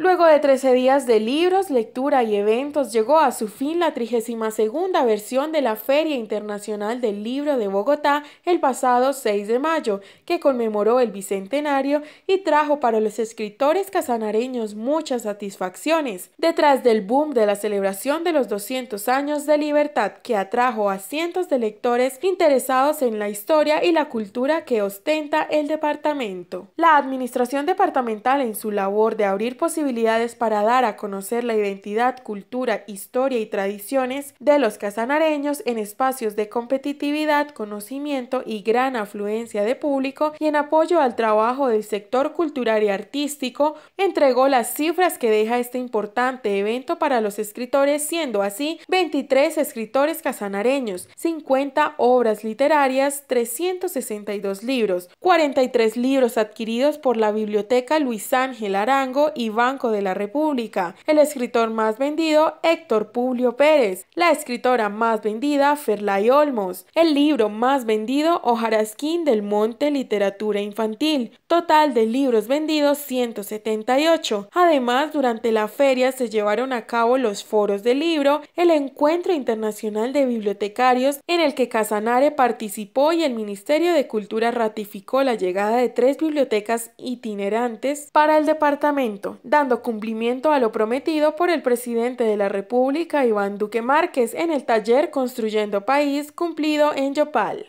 Le de 13 días de libros, lectura y eventos llegó a su fin la 32 versión de la Feria Internacional del Libro de Bogotá el pasado 6 de mayo, que conmemoró el bicentenario y trajo para los escritores casanareños muchas satisfacciones. Detrás del boom de la celebración de los 200 años de libertad que atrajo a cientos de lectores interesados en la historia y la cultura que ostenta el departamento. La Administración Departamental en su labor de abrir posibilidades para dar a conocer la identidad, cultura, historia y tradiciones de los casanareños en espacios de competitividad, conocimiento y gran afluencia de público y en apoyo al trabajo del sector cultural y artístico, entregó las cifras que deja este importante evento para los escritores, siendo así 23 escritores casanareños, 50 obras literarias, 362 libros, 43 libros adquiridos por la Biblioteca Luis Ángel Arango y Banco de la República, el escritor más vendido Héctor Publio Pérez, la escritora más vendida Ferlay Olmos, el libro más vendido Ojarasquín del Monte Literatura Infantil, total de libros vendidos 178. Además, durante la feria se llevaron a cabo los foros del libro, el Encuentro Internacional de Bibliotecarios en el que Casanare participó y el Ministerio de Cultura ratificó la llegada de tres bibliotecas itinerantes para el departamento, dando cumplimiento a lo prometido por el presidente de la República Iván Duque Márquez en el taller Construyendo País cumplido en Yopal.